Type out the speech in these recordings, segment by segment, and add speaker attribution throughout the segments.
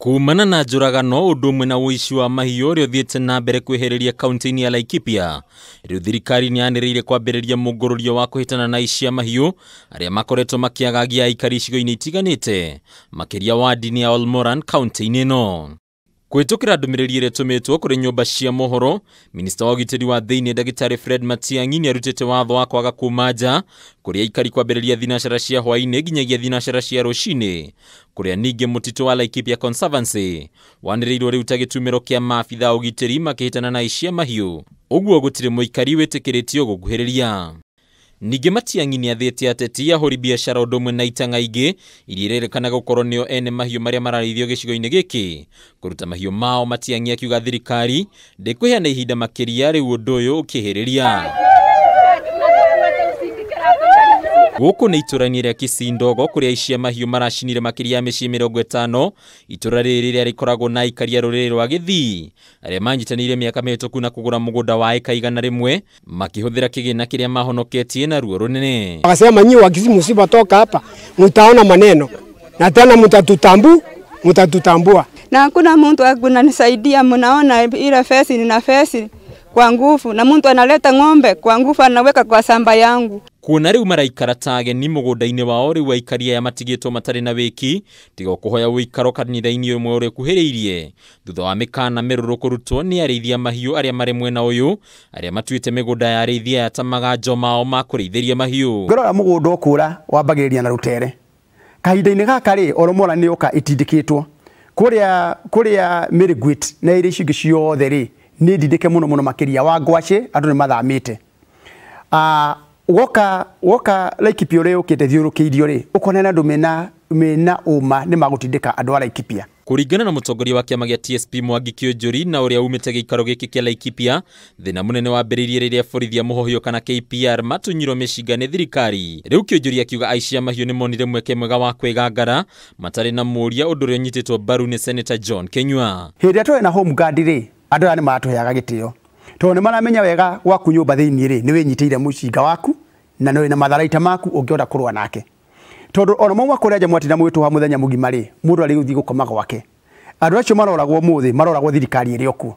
Speaker 1: kumana na njuragano undu ũmwe na uici wa mahiu uria uthiite na mbere kwiheriria kaunti-ini ya Laikipia riu thirikari niyaniriire kwambĩrĩria mungururio wa kuhitana na ici a mahiu aria makoretwo makiagagia aikari icigo-ini itiganite makiria wa ndini ya Olmoran kaunti-ini no kwĩtũkĩra ndũmĩrĩri iria itumitwo kuri nyumba cia mohoro minista wa ũgitĩri wa thĩinĩ ndagĩtarĩ fred matiangi nĩ arutĩte watho wa kwaga kuma nja kuria aikari kwambiriria thinacara cia hwaĩ-inĩ nginyagia thinacara cia rucini kũrĩa ningĩ mũtitũ wa laikipia conservancy wanĩrĩirũo rĩu ta gitumiro kia maabitha ũgitĩri makĩhĩtana na icia mahiu ũguo gũtirĩ mũikari witikiritie gukuhiriria ningä matiang'i nä athäte ateti ahå ri biacara å ndå mwe na itang'a ingĩ iria korwo nä o ene gä cigo-inä gä kä kå ruta mahiå mao matiang'i akiuga thirikari heana ihinda å kä hä rä ria guku ni ya iturani ria kisindogo ishi ya a mahiũ maracinire makiri ya mĩciĩ mĩrongo ĩtano itũra rĩrĩ ya rĩkoragwo na ikari aikaria rũrĩrĩ rwa gĩthii arĩa manyitanĩire mĩaka mĩhĩtũku na kũgũra mũgũnda wa ĩka igana rĩmwe makĩhũthĩra kĩgĩna kĩrĩa mahonoketie na ruo rũnene
Speaker 2: wakasema nyi musiba toka hapa mutaona maneno na tena mutatutambu
Speaker 1: mutatutambua
Speaker 2: na kuna mtu nisaidia munaona ila fesi ni na fesi kwa nguvu na mtu analeta ng'ombe kwa nguvu anaweka kwa samba yangu
Speaker 1: kuona rä u maraikara ni må gå nda-inä wao rä u aikari aya matigätwo matarä na wä ki tiga kå hoya gå ikaro kanitha-inä å mwe å rä kuhä rä irie thutha wa mä kana mä rå rå kå rutwo nä arä ithia mahiå arä a marä mwena å yå arä a matuä mä gå nda ya arä ithia aya ta maganjo mao ma kå rä ithä ria mahiå ngärora
Speaker 2: gå nda kå ra wambagä rä ria na rå inä gakarä oromora nä oka ä tindä two kå rä na ä rä ciothe rä nä ndindä ke må no no makä ria wa ngwacä andå nä mathamä te ah, woka woka Laikipia rä å kä te thiå irio rä å konana andå mena mena uma nä magåtindä andå a Laikipia
Speaker 1: kũringana na mũtongoria wa kĩama gĩa TSP Mwangi Kĩũnjũri na ũrĩa umĩte gĩikaro gĩkĩ kĩa Laikipia thĩna mũnene wambĩrĩirie rĩrĩa borithi a mũhũhio kana KPR matunyiro mĩcinga nĩ thirikari rĩu Kĩũnjũri akiuga aici a mahiũ monire mweke mwega wa kwigangara matari na muria ũndũ ũrĩa ũnyitĩtwo mbaru nĩ Senator John kenywa
Speaker 2: hĩndĩ ĩrĩa twarĩ na home guard rĩ andũ aya nĩ matũheaga gĩtĩo tondũ nĩ maramenya wega gwaku nyũmba thĩinĩ ri ni wĩnyitĩire mũcinga waku na no na matharaita maku ũngĩona kũrũa nake tondũ ona mauma kũrĩa nja mwatina mwĩtũha mũthenya mũgima rĩ mũndũ arĩ gũthiĩ gũkoma gwake andũ acio maroragwo ũmũthĩ maroragwo thirikari ĩrĩ kuo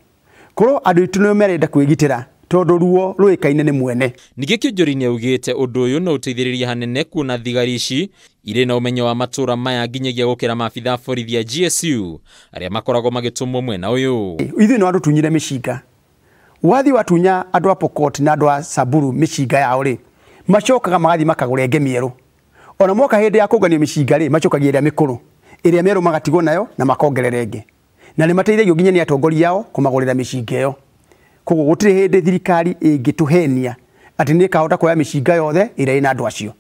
Speaker 2: korwo andũ aitũ nĩo merenda kwĩgitĩra tondå ruo rwĩkaine nä mwene
Speaker 1: ningä kionjori nä augäte å ndå å yå na å teithä hanene kuona thigari ici irä na ũmenyo wa matũra maya nginyagia gå kä ra maabitha borithi a gsu arĩa makoragwo magĩtũmwo mwena å yå
Speaker 2: ithuä nä watå tunyire mä cinga wathi watunya andå a pokot na andå a saburu mä cinga yao rä macokaga magathiĩ makagure ngemieru ona moka hinde ya kũnganio mĩcinga rĩ macokagia ĩrĩa mĩkũrũ ĩrĩa mĩerũ magatigwo nayo na makongerera nge na ni mateithagio nginya ni atongoria ao kumagurira mĩcinga yo koguo gutire hinde thirikari ingituhenia ati ni ĩkahota kuoya mĩcinga yothe ĩrĩa ina andũ acio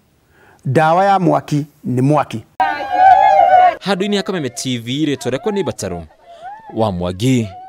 Speaker 2: ndawa ya mwaki ni mwaki
Speaker 1: handũ -inä ha kameme tv rä rĩakwa nä bataro wa mwangi